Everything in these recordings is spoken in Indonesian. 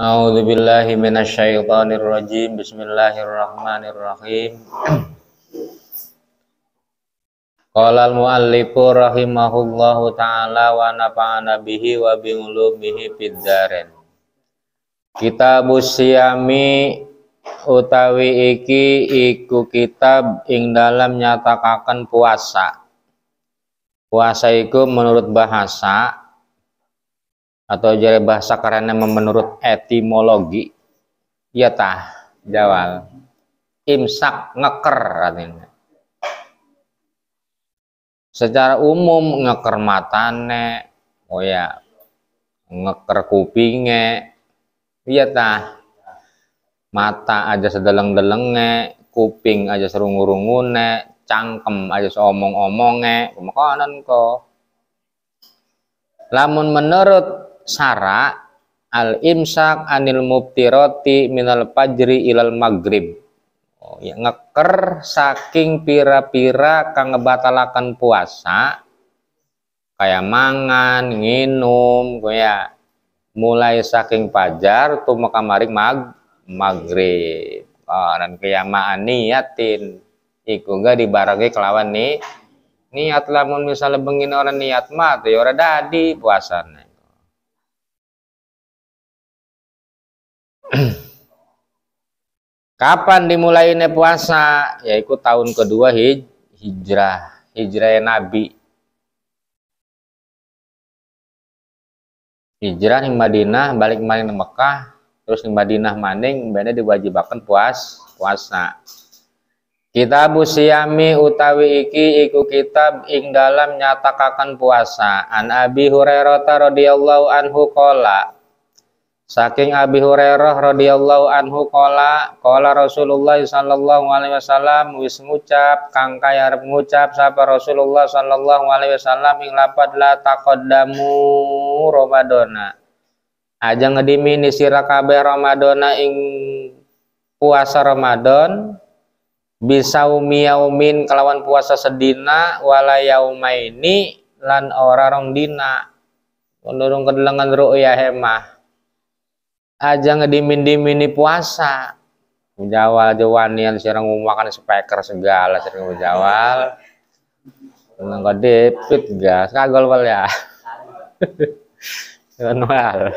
A'udzu billahi minasyaitonir rajim. Bismillahirrahmanirrahim. Qala al-muallifu rahimahullahu taala wa nafa'ana bihi wa bi ulumihi fid darin. Siyami utawi iki iku kitab ing dalam nyatakaken puasa. Puasa iku menurut bahasa atau jadi bahasa karena menurut etimologi ya tah jawal imsak ngeker artinya secara umum ngeker matane oh ya ngeker kupinge iya tah mata aja sedeleng-delenge kuping aja serungurungune, cangkem aja seomong-omonge pemakanan kok lamun menurut sara al imsak anil mubtiroti minal pajri ilal maghrib oh, ya, ngeker saking pira-pira kang ngebatalakan puasa kayak mangan nginum kayak mulai saking pajar tuh kamari mag maghrib oh, dan kiamaan niatin iku gak dibarengi kelawan nih niat lamun misalnya bengin orang niat mati orang ya dadi puasana Kapan dimulainya puasa? Yaitu tahun kedua hij hijrah, hijrah ya Nabi. Hijrah di Madinah, balik maning ke Mekah, terus di Madinah maning, benda diwajibakan puas, puasa. Kitab Siyami utawi iki iku kitab ing dalam nyatakakan puasa. An Abi Hurairah radhiyallahu anhu kola Saking Abi Hurairah radhiyallahu anhu kola kola Rasulullah sallallahu alaihi wasallam wis ngucap kang kaya arep ngucap sapa Rasulullah sallallahu alaihi wasallam ing lapat la taqaddamu Ramadana. Aja ngedimini sira kabeh Ramadana ing puasa Ramadan bisa umiyaumin kelawan puasa sedina wala yaumaini lan ora rong dina. Menurung kedelengan ru'ya hemah aja ngedimin-dimini puasa menjawal jawanian sering makan speaker segala sering menjawal nang gede gas kagol wal ya manual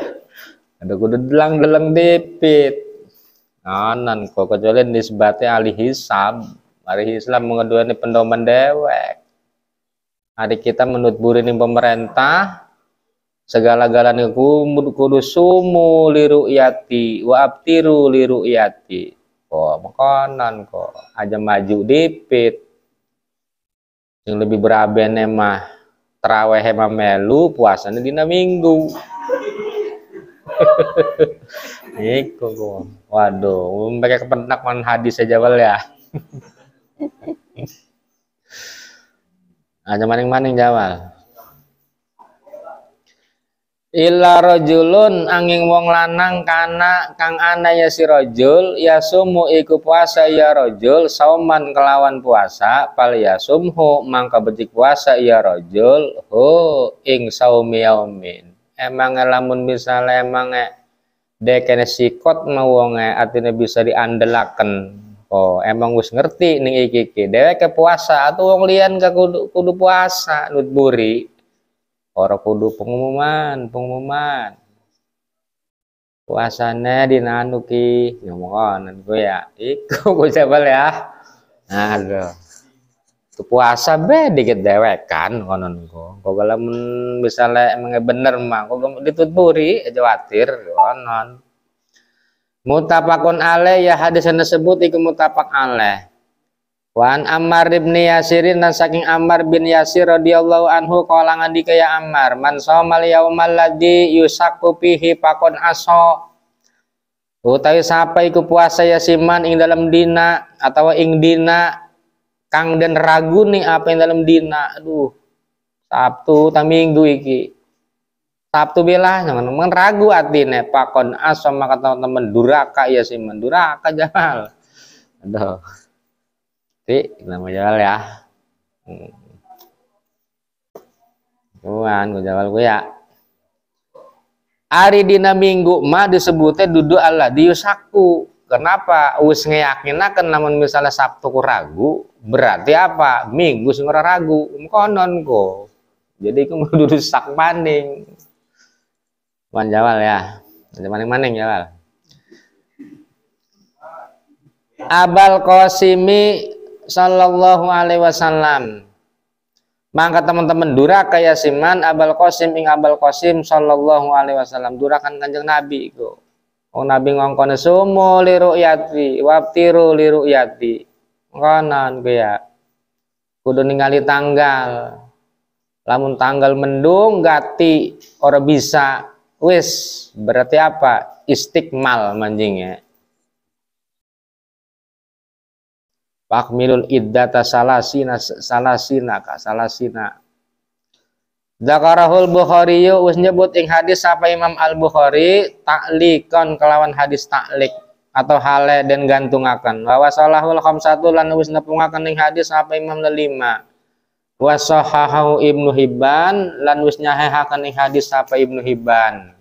ada kudu delang delang debit, nanan kok kecuali nisbatnya ahli hisab mari Islam mengeduani pendoman dewek hari kita menutburin pemerintah segala-galanya kudu sumu yati wa abtiru yati kok makanan kok aja maju dipit yang lebih beraben emah teraweh emah melu puasanya dina minggu Iku Waduh, mereka kepenak man hadis aja bal ya. Aja maning-maning jawab. Ila rojulun angin wong lanang kana kang ana ya si ya sumu iku puasa ya rojul sauman kelawan puasa pal sumhu mangka becik puasa ya rojul hu ing saumi yaumin emang lamun misalnya emang e dekene sikot mau wong e, atine bisa diandelaken oh emang wis ngerti ning iki iki ke puasa atau wong ke kudu, kudu puasa nut buri Orang kudu pengumuman, pengumuman. Puasannya di nanuki, ki ngomong ya gue ya. Iku gue sebel ya. Aduh. Itu puasa be dikit dewek kan konon gue. Gue kalau misalnya emang bener mah, gue dituturi aja khawatir konon. Ya Mutapakun ale ya hadis yang disebut iku mutapak ale Wan Ammar bin Yasirin dan saking Ammar bin Yasir radhiyallahu anhu kalangan di kaya Ammar man somal yaumal ladzi yusaku fihi pakon aso utawi sapa iku puasa ya siman ing dalam dina atau ing dina kang dan ragu nih apa yang dalam dina aduh Sabtu ta Minggu iki Sabtu bela jangan men ragu atine pakon aso maka teman-teman duraka ya siman duraka jamal aduh tapi kita mau jual ya. Hmm. gue jual gue ya. Hari dina minggu mah disebutnya duduk Allah diusaku. Kenapa? ngeyakin akan namun misalnya Sabtu ku ragu, berarti apa? Minggu sing ragu, um konon ko. Jadi ku duduk sak maning. Wan jawal ya. Maning-maning jawal. Abal Qasimi sallallahu alaihi wasallam maka teman-teman duraka ya siman abal qasim ing abal qasim sallallahu alaihi wasallam durakan kanjeng nabi iku wong nabi ngongkon sumo li ru'yati waftiru li ru'yati ngonon ku ya kudu ningali tanggal lamun tanggal mendung gati ora bisa wis berarti apa istiqmal manjing ya Fakmilul iddata salasina salasina ka salasina. Zakarahul Bukhari wis nyebut ing hadis apa Imam Al Bukhari taklikon kelawan hadis taklik atau hale dan gantungakan. Wa wasalahul khamsatu lan wis nepungaken ing hadis apa Imam lima. Wa sahahu Ibnu Hibban lan wis nyahihaken ing hadis apa Ibnu Hibban.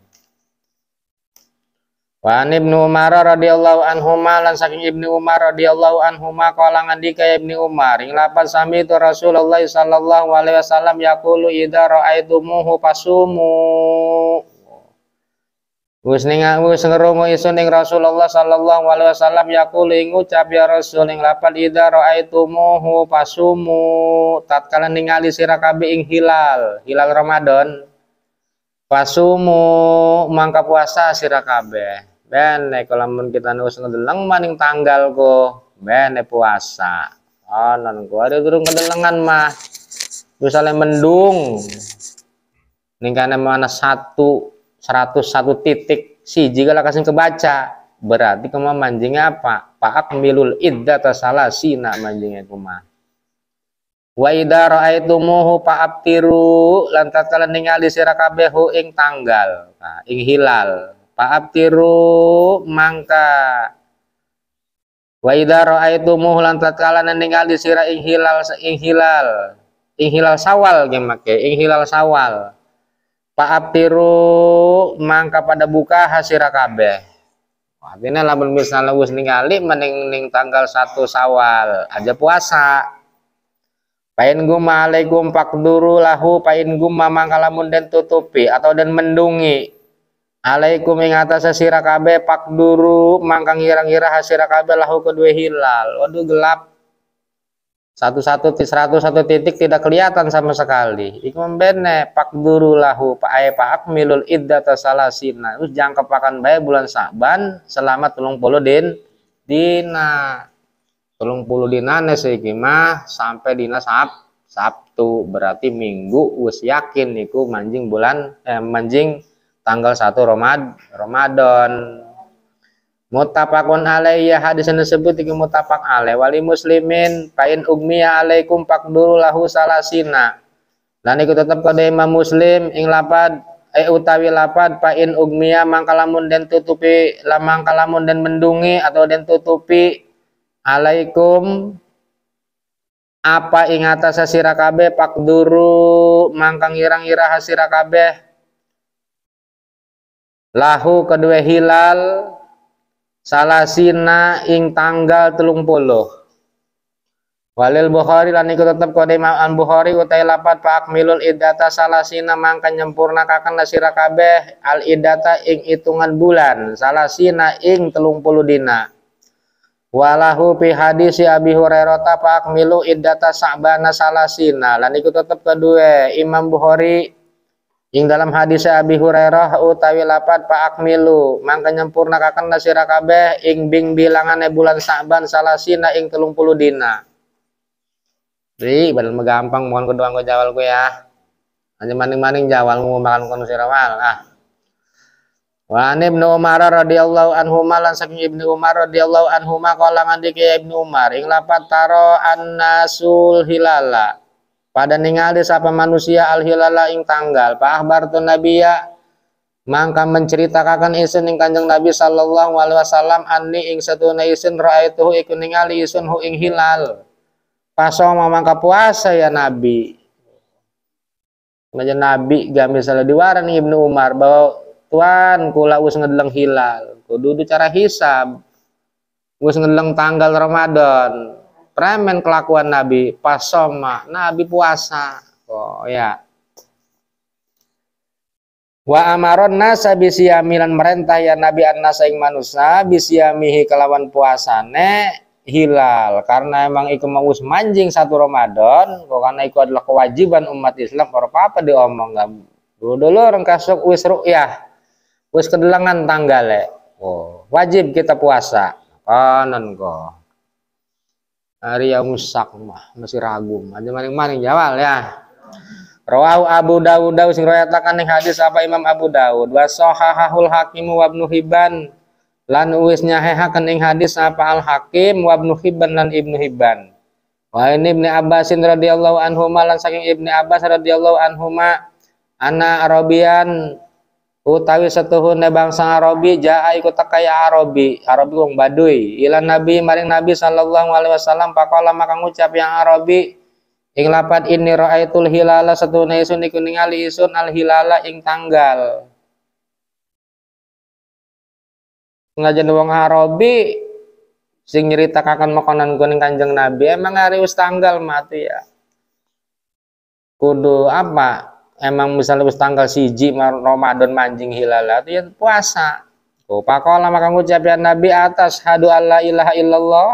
Wa Ibnu Umar radhiyallahu ma lan saking Ibnu Umar radhiyallahu anhu kala ngandika Ibnu Umar ing lapan sami itu Rasulullah sallallahu alaihi wasallam yaqulu idza ra'aitumuhu pasumu Wis ning wis ngrungu isun ing Rasulullah sallallahu alaihi wasallam yaqulu ing ucap ya Rasul ing lapan idza ra'aitumuhu pasumu tatkala ningali sira kabeh ing hilal hilal Ramadan pasumu mangka puasa sira kabeh ben nek lamun kita nulis ngedeleng maning tanggal ku ben puasa oh non ada durung ngedelengan mah misalnya mendung ning kana mana satu seratus satu titik jika lah kasih kebaca berarti kemah manjingnya apa Pak paak milul tasalah si nak manjingnya kemah wa idza ra'aitumuhu Pak lan tatkala ningali sira kabehu ing tanggal nah, ing hilal Pak tiru mangka. Wa idza ra'aitumuh lan tatkala ningali sira ing hilal ing hilal. Ing hilal sawal ge make, ing hilal sawal. Pak Fa'abtiru mangka pada buka hasira kabeh. Artinya lamun misalnya wis ningali mending ning tanggal 1 Sawal aja puasa. Pain gum alaikum pakduru lahu pain gumamang mangkalamun den tutupi atau dan mendungi Alaikum ing atas sira kabeh pakduru mangkang ngira-ngira hasira kabeh lahu kedue hilal. Waduh gelap. Satu-satu seratus satu titik tidak kelihatan sama sekali. Iku mbene pakduru lahu pae paak milul iddata salasina. Terus jangka pakan bae bulan Saban selama 30 din dina. 30 nih seiki mah sampai dina Sab Sabtu berarti minggu wis yakin Iku manjing bulan eh, manjing tanggal 1 Ramad Ramadan Mutafakun alaiya hadis yang disebut iki mutafak alai wali muslimin pain ugmiya alaikum pakduru lahu salasina lan iku tetep kode imam muslim ing lapad eh utawi lapad pain ugmiya mangkalamun den tutupi la kalamun den mendungi atau den tutupi alaikum apa ing atas pakduru mangkang irang-ira sirakabe lahu kedua hilal salasina ing tanggal telung puluh walil Bukhari lan iku tetep kode Imam Bukhari utai lapat pak milul idata salasina mangka nyempurna kakan nasira kabeh al idata ing hitungan bulan salasina ing telung puluh dina walahu pi hadis si Abi Hurairah pak milu idata sa'bana salasina lan iku tetep kedua Imam Bukhari Ing dalam hadis Abi Hurairah utawi lapat Pak Akmilu mangka kakan nasira kabeh ing bing bilangane bulan Sa'ban salasina ing 30 dina. Ri benar megampang mohon kedua anggo jawal ku ya. Hanya maning-maning jawal makan kono sirawal ah. Wa Ibnu Umar radhiyallahu anhu malan saking Ibnu Umar radhiyallahu anhu kala ngandike Ibnu Umar ing lapat taro annasul hilala pada ningali sapa manusia al hilala ing tanggal fa akhbartun nabiyya mangka menceritakan isin ing kanjeng nabi sallallahu alaihi wasallam anni ing satuna isin raituhu iku ningali isin hu ing hilal pasong mangka puasa ya nabi Ngajak Nabi gak misalnya diwaran Ibnu Umar bahwa Tuan kula us ngedeleng hilal kudu cara hisab us ngedeleng tanggal Ramadan premen kelakuan Nabi pas soma Nabi puasa oh ya Wa amaron nasa bisiyamilan merentah ya Nabi an nasa ing manusia bisiyamihi kelawan puasane hilal karena emang iku mau manjing satu Ramadan kok karena iku adalah kewajiban umat Islam ora apa-apa diomong Dulu dulu orang kasuk wis ruqyah wis kedelangan tanggale oh wajib kita puasa kanan kok Ari yang musak mah masih ragu. Ada maning-maning jawal ya. Rawahu Abu Dawud Dawud sing riwayatakan yang hadis apa Imam Abu Dawud wa sahahahul Hakim wa Ibnu Hibban lan uisnya heha kening hadis apa Al Hakim wa Ibnu Hibban lan Ibnu Hibban. wah ini ibni Abbasin radhiyallahu anhu lan saking ibni Abbas radhiyallahu ma ana Arabian utawi setuhunna bangsa Arabi jaa iku tekaya Arabi Arabi wong Baduy ila nabi maring nabi sallallahu alaihi wasallam pakola maka ngucap yang Arabi ing lapat ini ra'aitul hilala setune isun iku ningali isun al hilala ing tanggal ngajen wong Arabi sing kakan makanan kuning Kanjeng Nabi emang hari wis tanggal mati ya kudu apa emang misalnya wis tanggal siji Ramadan mancing hilal itu ya puasa. Oh, pakola maka ngucap ya Nabi atas hadu Allah ilaha illallah.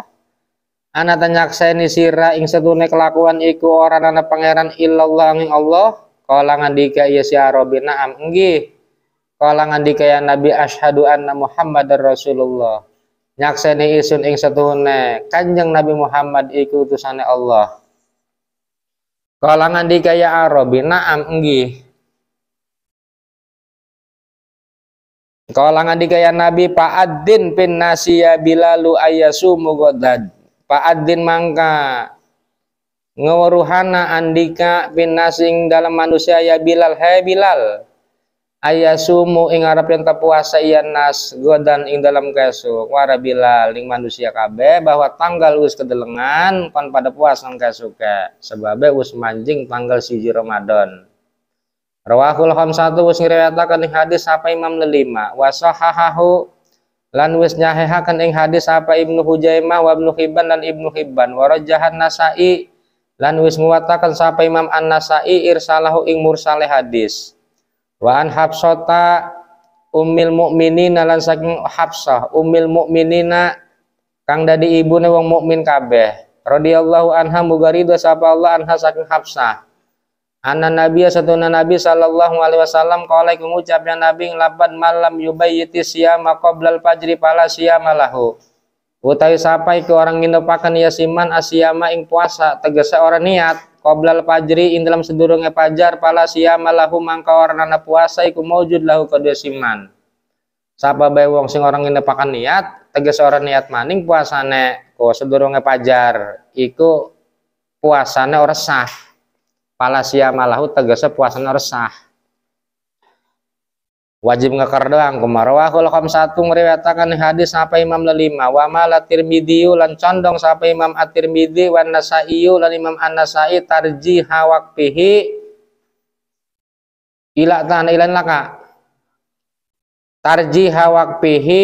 Ana tanyakseni sira ing setune kelakuan iku ora ana pangeran illallah ing Allah. Kala ngandika ya si Arabi na'am nggih. Kala ngandika ya Nabi asyhadu anna Muhammadar Rasulullah. Nyakseni isun ing setune Kanjeng Nabi Muhammad iku utusane Allah. Kalangan kaya Arabi na'am enggi. Kalangan kaya Nabi Pak Adin pin nasia bilalu ayasumu Pak Adin mangka ngewaruhana andika pin nasing dalam manusia ya Bilal he Bilal ayasumu ing arep yang puasa iyan nas godan ing dalam kesuk warabila ling manusia kabe bahwa tanggal us kedelengan kon pada puasa nang kesuke sebab us manjing tanggal siji Ramadan Rawahul satu us ngriwayataken ing hadis apa Imam lelima wasohahahu lan us nyahehakan ing hadis apa Ibnu Hujaimah wa Ibnu Hibban dan Ibnu Hibban warajahan Nasa'i lan wis muwatakan sapa Imam An-Nasa'i irsalahu ing mursale hadis Wa an Hafsata ummil mukminina lan saking Hafsah ummil mukminina kang dadi ibune wong mukmin kabeh. Radhiyallahu anha muga sapa Allah anha saking Hafsah. Anna Nabiya satuna Nabi sallallahu alaihi wasallam kala iku ngucapnya Nabi ngelapan malam yubayyiti siyama qoblal fajri pala siyama lahu. Utawi sapa iku orang nginepaken ya siman asiyama ing puasa tegese orang niat qoblal fajri ing dalam sedurunge fajar pala siyama lahu mangka warnana puasa iku maujud lahu kedua siman sapa bae wong sing orang pakan niat tegas orang niat maning puasane ku sedurunge fajar iku puasane ora sah pala siyama lahu tegese puasane ora wajib ngeker doang kumarawahul khamsatu ngeriwetakan hadis apa Imam lima wa mala tirmidiyu lan condong sampai Imam At-Tirmidzi wan Nasa'i lan Imam An-Nasa'i hawak pihi ila tahan ilan laka tarji hawak pihi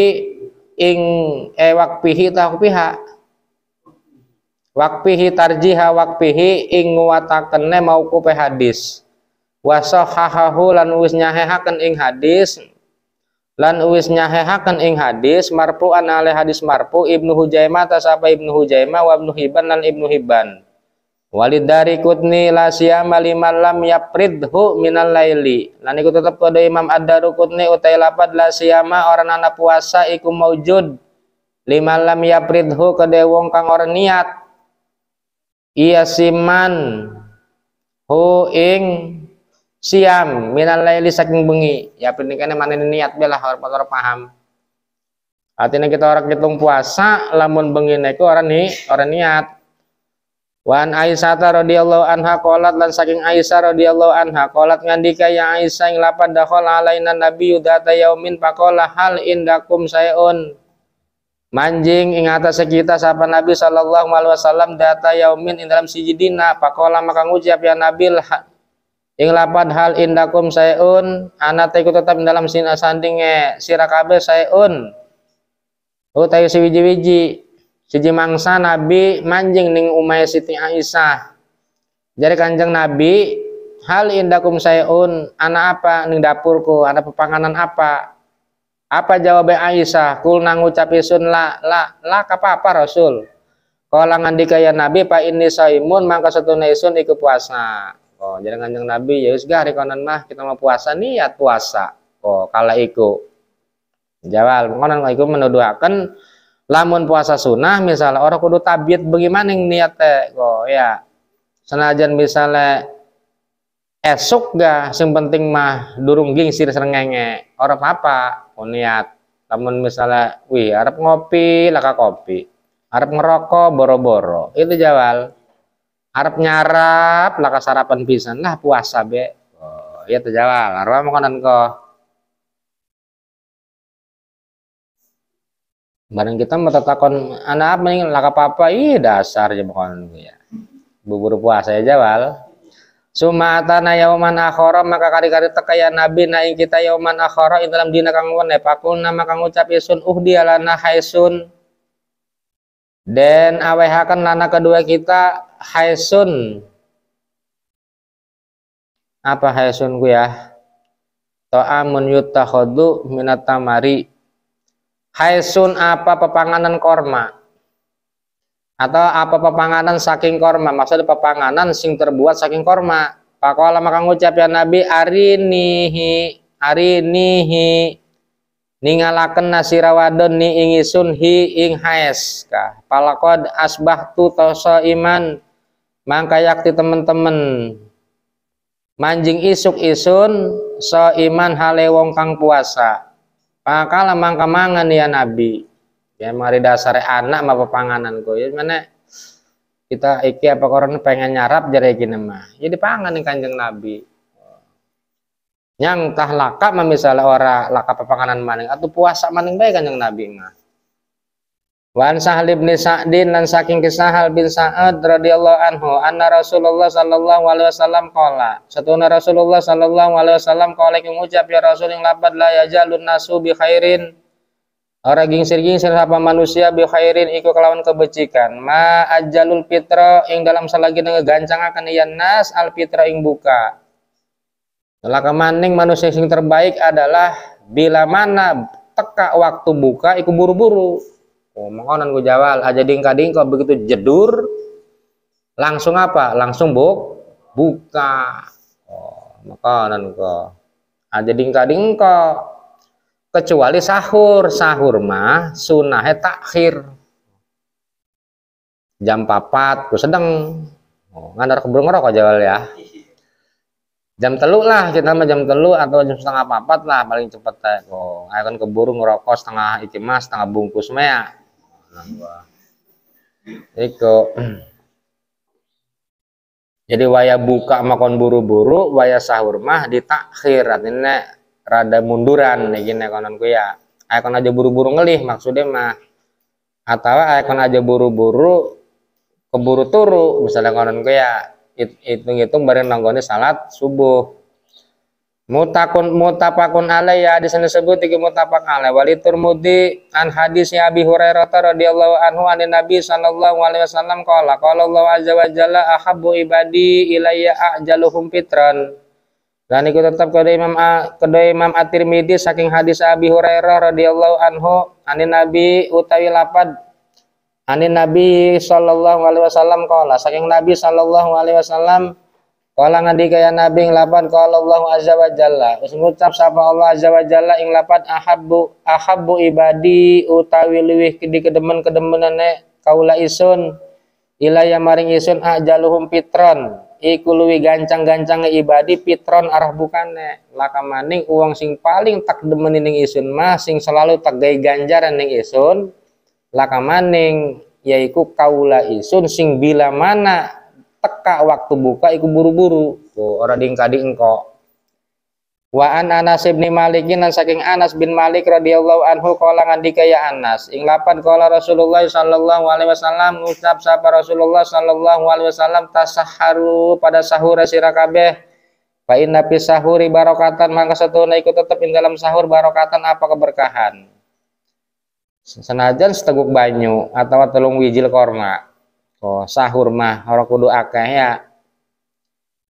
ing e eh, wak pihi tarji hawak pihi ing mauku mauqupe hadis wasahahahu lan uwis nyahehaken ing hadis lan uwis nyahehaken ing hadis marfu an ale hadis marpu Ibnu Hujaimah ta sapa Ibnu Hujaimah wa Ibnu Hibban lan Ibnu Hibban Walid dari kutni la siyama liman lam yapridhu minal laili. Lan iku tetep kode Imam Ad-Darukutni utai lapad la siyama orang anak puasa iku maujud. Liman lam yapridhu kode wong kang orang niat. Iya siman hu ing siam minal laili saking bengi ya pendekannya mana niat bela, orang orang paham artinya kita orang hitung puasa lamun bengi naik orang nih orang niat Wan Aisyah radhiyallahu anha kolat dan saking Aisyah radhiyallahu anha kolat ngandika yang Aisyah yang lapan dakhal alainan nabi yudata yaumin pakola hal indakum sayun manjing ing atas kita sapa nabi sallallahu alaihi wasallam data yaumin ing dalam siji dina faqala maka ngucap ya nabil ing lapan hal indakum sayun anate iku tetap dalam sina sandinge sira kabeh sayun utawi oh, si wiji siji mangsa nabi manjing ning umai Siti Aisyah jadi kanjeng nabi hal indakum sayun ana apa ning dapurku anak pepanganan apa apa jawab Aisyah kul nang ngucapi sun la la la apa rasul Kalangan dikaya nabi pak ini saimun mangka satu isun ikut puasa Oh, jadi kanjeng Nabi ya usgah hari konon mah kita mau puasa nih niat puasa. Oh, kala iku. Jawab, konon iku menuduhkan lamun puasa sunnah misalnya orang kudu tabiat bagaimana yang niatnya oh, kok ya senajan misalnya esok ga sing penting mah durung gingsir serengenge orang apa oh, niat lamun misalnya wih arab ngopi laka kopi arab ngerokok boro-boro itu jawab Arab nyarap laka sarapan bisa lah puasa be oh iya terjawab arwah makanan ko Barang kita mau takon anak apa nih laka papa ih dasar aja makanan ya bubur puasa ya jawal Sumatana yauman akhara maka kari-kari ya nabi naik kita yauman akhara in dalam dina kang wene ya. nama maka ngucap yesun uhdi alana haisun dan awehakan lana kedua kita haisun apa haisun ku ya ta'amun yutakhadu minatamari tamari haisun apa pepanganan korma atau apa pepanganan saking korma maksudnya pepanganan sing terbuat saking korma pakola maka ngucap ya nabi arinihi arinihi ningalaken nasirawadon ni ingisun hi ing haes kah palakod asbah tu toso iman Mangka yakti teman-teman manjing isuk isun seiman hale wong kang puasa maka lemang kemangan ya nabi ya mari dasare anak ma pepanganan ku ya mana kita iki apa korona pengen nyarap jare gini mah Jadi ya, pangan nih kanjeng nabi yang tah laka misalnya orang laka pepanganan maning atau puasa maning baik kanjeng nabi mah Wan Sahal bin Sa'din lan saking kisahal bin Sa'ad radhiyallahu anhu anna Rasulullah sallallahu alaihi wasallam qala satuna Rasulullah sallallahu alaihi wasallam qala ing ngucap ya Rasul ing labad la yajalun nasu bi khairin ora gingsir-gingsir sapa manusia bi khairin iku kelawan kebecikan ma ajalul fitra ing dalam salagi gancangaken yan nas al fitra ing buka Laka kemaning manusia sing terbaik adalah bila mana teka waktu buka iku buru-buru Oh, mengkonon ku jawal aja dingka-dingka begitu jedur langsung apa? Langsung buk buka. Oh, mengkonon gue, Aja dingka-dingka kecuali sahur. Sahur mah sunahnya takhir. Jam papat gue sedang oh, ngandar keburu ngerokok jawal ya. Jam telu lah kita mah jam telu atau jam setengah papat lah paling cepet teh. Oh, akan keburu ngerokok setengah iki setengah bungkus mea Iko. Jadi waya buka makon buru-buru, waya sahur mah ditakhir artinya rada munduran ya gini kononku ya. Aikon aja buru-buru ngelih maksudnya mah atau aku aja buru-buru keburu turu misalnya kononku ya hitung-hitung bareng nonggonnya salat subuh Mutakun mutapakun alai ya hadis yang disebut tiga mutapak alai. wali turmudi an hadis ya Abi Hurairah radhiyallahu anhu anin Nabi sallallahu alaihi wasallam qala qala Allah azza wa jalla ahabbu ibadi ilayya ajaluhum fitran. Dan ikut tetap kedua Imam kedua Imam At-Tirmidzi saking hadis Abi Hurairah radhiyallahu anhu anin Nabi utawi lapad anin Nabi sallallahu alaihi wasallam qala saking Nabi sallallahu alaihi wasallam Kala ngadi kaya Nabi ing lapan kala Allah azza wa jalla. Wis ngucap sapa Allah azza wa jalla ing lapan ahabbu ahabbu ibadi utawi luwih kedi kedemen-kedemenane kaula isun ilaya maring isun ajaluhum pitron iku luwih gancang-gancange ibadi pitron arah bukane lakamaning uang sing paling tak demen ning isun mah sing selalu tegai ganjaran ning isun lakamaning yaiku kaula isun sing bila mana buka waktu buka iku buru-buru tuh orang dingkadi engko wa an Anas bin Malik lan saking Anas bin Malik radhiyallahu anhu kala ngandika ya Anas ing lapan kala Rasulullah sallallahu alaihi wasallam ngucap sapa Rasulullah sallallahu alaihi wasallam tasaharu pada sahur sira kabeh Fa inna fi sahuri barokatan maka satuna iku tetep ing dalam sahur barokatan apa keberkahan. Senajan seteguk banyu atau telung wijil korma oh sahur mah ora kudu akeh ya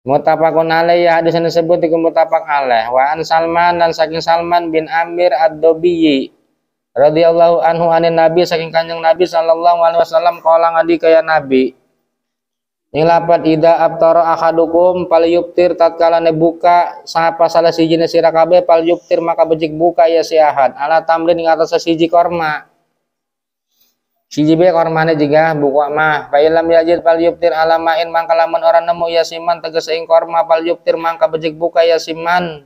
Mutafakun alaih ya hadis yang disebut iku mutafak alaih wa an Salman dan saking Salman bin Amir ad-Dobiyi radhiyallahu anhu anin Nabi saking Kanjeng Nabi sallallahu alaihi wasallam kala ngadi kaya Nabi Nilapat ida abtara akadukum pal yuktir tatkala nebuka sapa salah siji sira kabeh pal yuktir maka becik buka ya si ahad ala tamrin ing atas siji korma Sijibe kormane jiga buka mah. Pailam yajid pal yuptir alamain mangka lamun orang nemu yasiman tegas ing korma pal yuptir mangka bejek buka yasiman.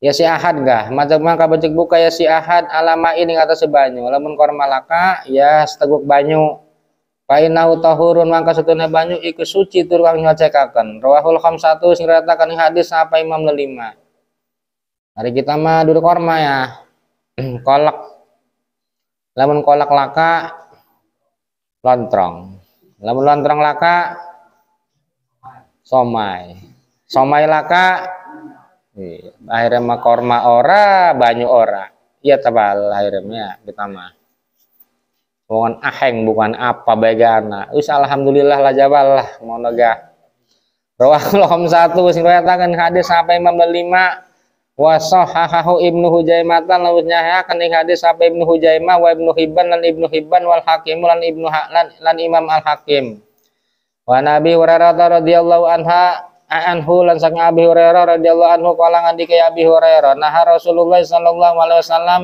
Ya si ahad ga Macam mangka bejek buka ya si ahad alamain ing atas banyu. Lamun korma laka ya seteguk banyu. Painau tahurun mangka setune banyu iku suci tur kang nyocekaken. Rawahul khamsatu sing ratakan hadis apa Imam lelima. Hari kita mah duduk korma ya. Kolak lamun kolak laka lontrong lamun lontrong laka somai somai laka iya, akhirnya makorma ora banyu ora iya tebal akhirnya kita mah bukan aheng bukan apa bagana. us alhamdulillah lah jabal lah mau negah Rawahul satu, sing riwayataken hadis sampai Imam wa sahahahu Ibnu Hujaimah lan nyahaken ing hadis apa Ibnu Hujaimah wa Ibnu Hibban lan Ibnu Hibban wal Hakim lan Ibnu haklan lan Imam Al Hakim wa Nabi Hurairah radhiyallahu anha anhu lan sang Abi Hurairah radhiyallahu anhu kala ngandika ya Abi Hurairah nah Rasulullah sallallahu alaihi wasallam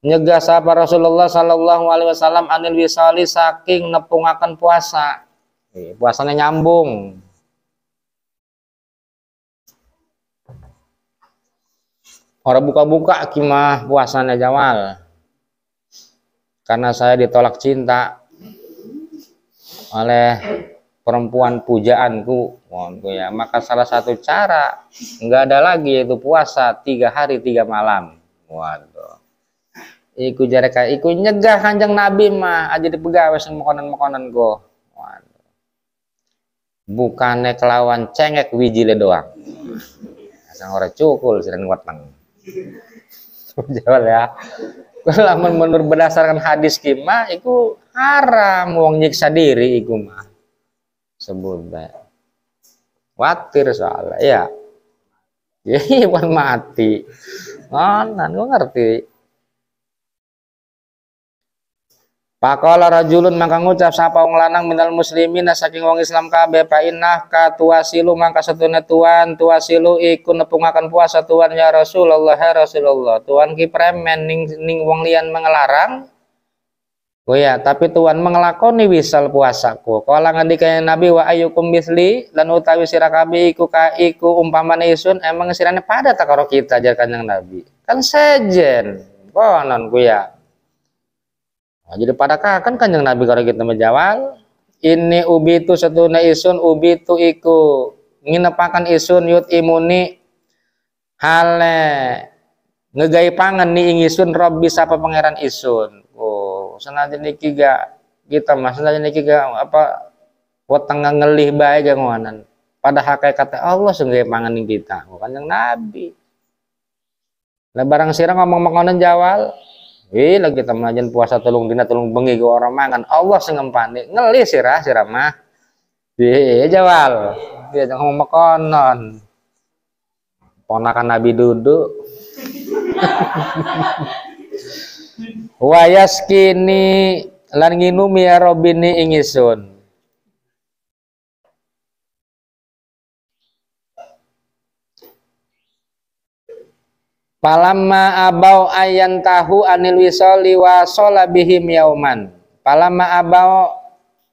nyegah sapa Rasulullah sallallahu alaihi wasallam anil wisali saking nepungaken puasa eh, puasanya nyambung orang buka-buka kimah puasannya Jawal karena saya ditolak cinta oleh perempuan pujaanku ya maka salah satu cara nggak ada lagi yaitu puasa tiga hari tiga malam waduh iku jareka iku nyegah kanjeng nabi mah aja dipegawe sing makanan makanan go waduh bukannya kelawan cengek wijile doang sang orang cukul siren weteng Jual ya. Kalau menurut berdasarkan hadis kima, itu haram wong nyiksa diri iku mah. Sebut baik. Watir soalnya ya. Ya, mati. Mana, gue ngerti. Pakola rajulun mangka ngucap sapa wong lanang minal muslimin saking wong Islam kabeh fa inna ka tuasilu mangka setune tuan tuasilu iku nepungaken puasa tuan ya Rasulullah ya Rasulullah tuan ki premen ning, ning wong lian mengelarang Oh ya, tapi tuan mengelakoni wisal puasaku. Kala kaya Nabi wa ayyukum misli lan utawi sira kabeh iku ka iku umpamane isun emang sirane pada tak karo kita jar Kanjeng Nabi. Kan sejen. Konon ku ya. Nah, jadi pada kan kanjeng Nabi kalau kita menjawab, ini ubi itu setuna isun ubi itu iku nginepakan isun yut imuni hale ngegai pangan ni isun rob bisa apa pangeran isun. Oh, senajan niki kiga kita mas senajan niki kiga apa wetengah ngelih baik jangan pada Pada kata Allah senggai pangan kita, bukan yang Nabi. Nah, barang sira ngomong makanan jawal, Wih, iya, lagi teman aja puasa tolong dina tolong bengi ke orang mangan. Allah sengempane ngeli sirah sirah mah. Iya jawal. Iya jangan makanan. Ponakan Nabi duduk. Wayas kini lan nginumi ya robini ingisun. Palama abau ayan tahu anil wisoli wa sola bihim yauman. Palama abau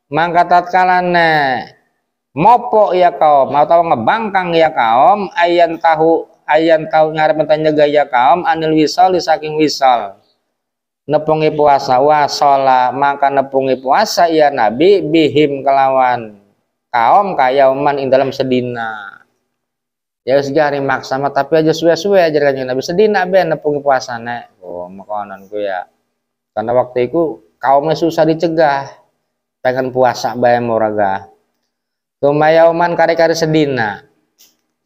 mangkatat kalane mopo ya kaum atau ngebangkang ya kaum ayan tahu ayan tahu ngarep tanya gaya kaum anil wisoli saking wisol. Nepungi puasa wa sola maka nepungi puasa ya nabi bihim kelawan kaum kayauman indalam dalam sedina ya wis mak maksa mah tapi aja suwe-suwe aja kanjeng Nabi sedina be puasa nek oh makanan ku ya karena waktu itu kaumnya susah dicegah pengen puasa bae moraga yauman kari-kari sedina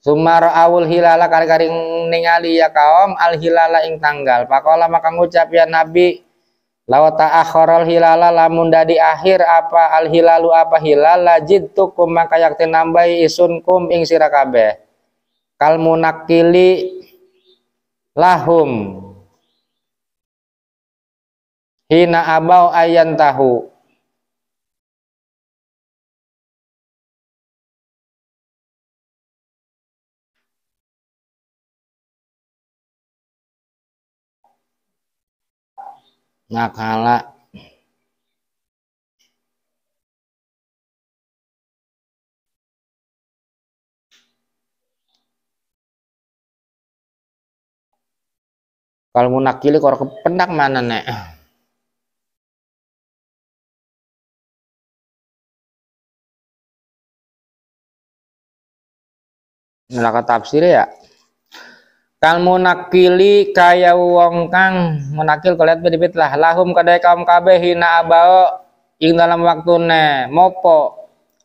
Sumaro awul hilala kari-kari ningali ya kaum al hilala ing tanggal. Pakola maka ngucap ya Nabi Lawata akhorol hilala lamun dadi akhir apa al hilalu apa hilala lajid tukum maka yakti nambai isun kum ing sirakabe kalmunakili lahum hina abau ayan tahu nakala kalau mau nakili kor kependak mana nek Nelaka tafsir ya. Kalau mau nakili kaya wong kang menakil kalian bedibit lah lahum kadai kaum kabe hina abao ing dalam waktu ne mopo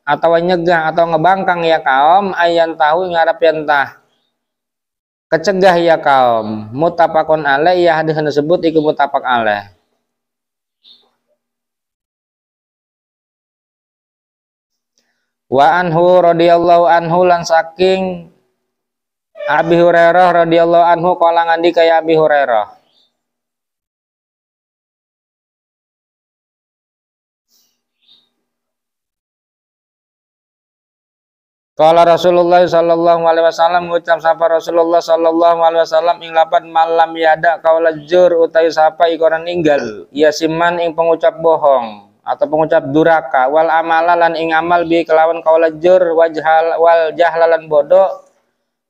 atau nyegah atau ngebangkang ya kaum ayan tahu yang yentah Kecegah ya kaum. Mutapakon alaih ya hadis yang disebut iku mutapak alaih. Wa anhu radhiyallahu anhu lan saking Abi Hurairah radhiyallahu anhu kalangan di kayak Abi Hurairah. Kala Rasulullah sallallahu alaihi wasallam ngucap sapa Rasulullah sallallahu alaihi wasallam ing lapan malam yada kaula jur utai sapa ikona ninggal ya siman ing pengucap bohong atau pengucap duraka wal amala lan ing amal bi kelawan kaula jur wajhal wal jahlalan bodoh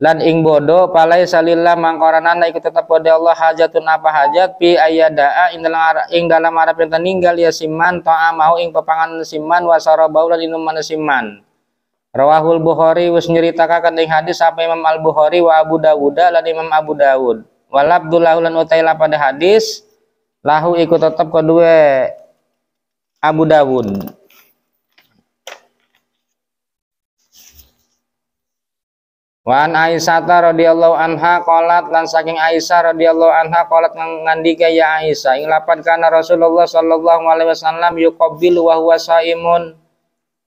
lan ing bodoh palai salillah anda ikut tetap pada Allah hajatun apa hajat pi ayadaa ing dalam ing dalam arep ninggal ya siman mau ing pepangan siman wasara baulan inuman siman Rawahul Bukhari wis nyeritakaken ing hadis sampai Imam Al Bukhari wa Abu Dawud lan Imam Abu Dawud. Wal Abdullah lan Utaila pada hadis lahu ikut tetap kedua Abu Dawud. Wan Aisyah radhiyallahu anha qalat lan saking Aisyah radhiyallahu anha qalat ngandika ya Aisyah ing lapan kana Rasulullah sallallahu alaihi wasallam yuqabbilu wa huwa saimun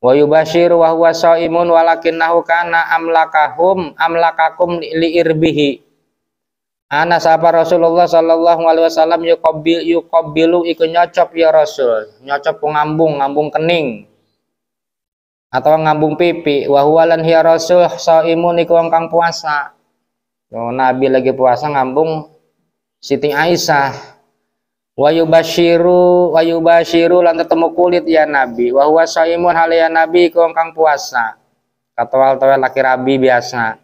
wa yubashir wa huwa shaimun walakinnahu kana amlakahum amlakakum li irbihi ana sapa Rasulullah sallallahu alaihi wasallam yuqabil yuqabilu iku nyocop ya Rasul nyocop ngambung ngambung kening atau ngambung pipi wa huwa lan hiya Rasul shaimun iku wong kang puasa oh, Nabi lagi puasa ngambung Siti Aisyah wayubashiru wayubashiru lan ketemu kulit ya nabi wa huwa hal ya nabi kong kang puasa katawal tawal laki rabi biasa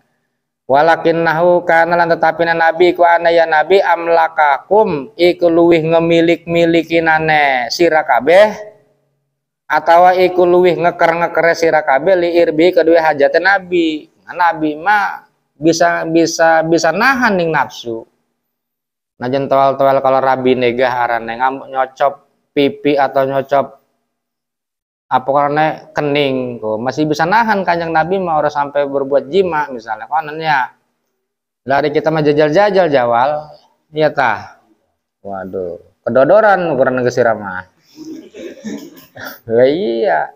walakin nahu kana lan tetapina nabi ku ana ya nabi amlakakum iku luwih ngemilik-milikinane sira kabeh atawa iku luwih ngeker-ngekere sira kabeh li irbi kedua hajatnya nabi nah, nabi ma bisa bisa bisa nahan ning nafsu Najan toel-toel kalau rabi negah arane ngam nyocop pipi atau nyocop apa karena kening kok masih bisa nahan kanjeng Nabi mau orang sampai berbuat jima misalnya konennya lari kita mah jajal-jajal jawal iya tah waduh kedodoran ukuran negesi ramah iya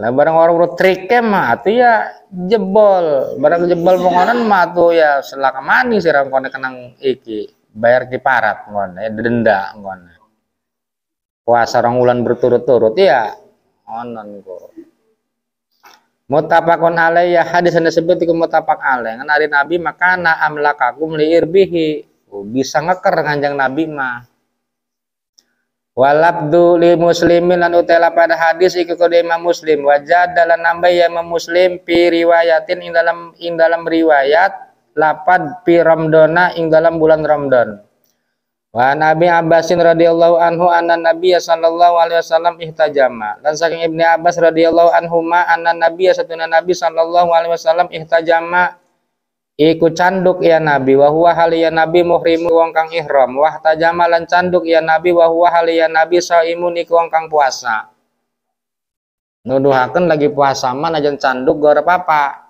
lah barang orang urut triknya mah tuh ya jebol barang jebol iya. pengonan mah tuh ya selak mani orang kone kenang iki bayar parat ngon ya eh, denda ngon puasa orang ulan berturut-turut ya onon kok mutapakun alai ya hadis yang disebut itu mutapak alai kan hari nabi makana amlakakum liirbihi oh, bisa ngeker kanjang nabi mah walabdu li muslimin lan utela pada hadis iku kode imam muslim wajad dalam nambah ya imam muslim pi riwayatin ing dalam ing dalam riwayat lapad pi ramdona ing dalam bulan ramdon. wa nabi abbasin radhiyallahu anhu anna ya sallallahu alaihi wasallam ihtajama dan saking ibni abbas radhiyallahu ma anna ya satuna nabi sallallahu alaihi wasallam ihtajama Iku canduk ya Nabi wa huwa hal ya Nabi muhrimu wong kang ihram wah tajamalan canduk ya Nabi wa huwa hal ya Nabi saimun iku wong kang puasa. Nuduhaken lagi puasa man aja canduk gara papa.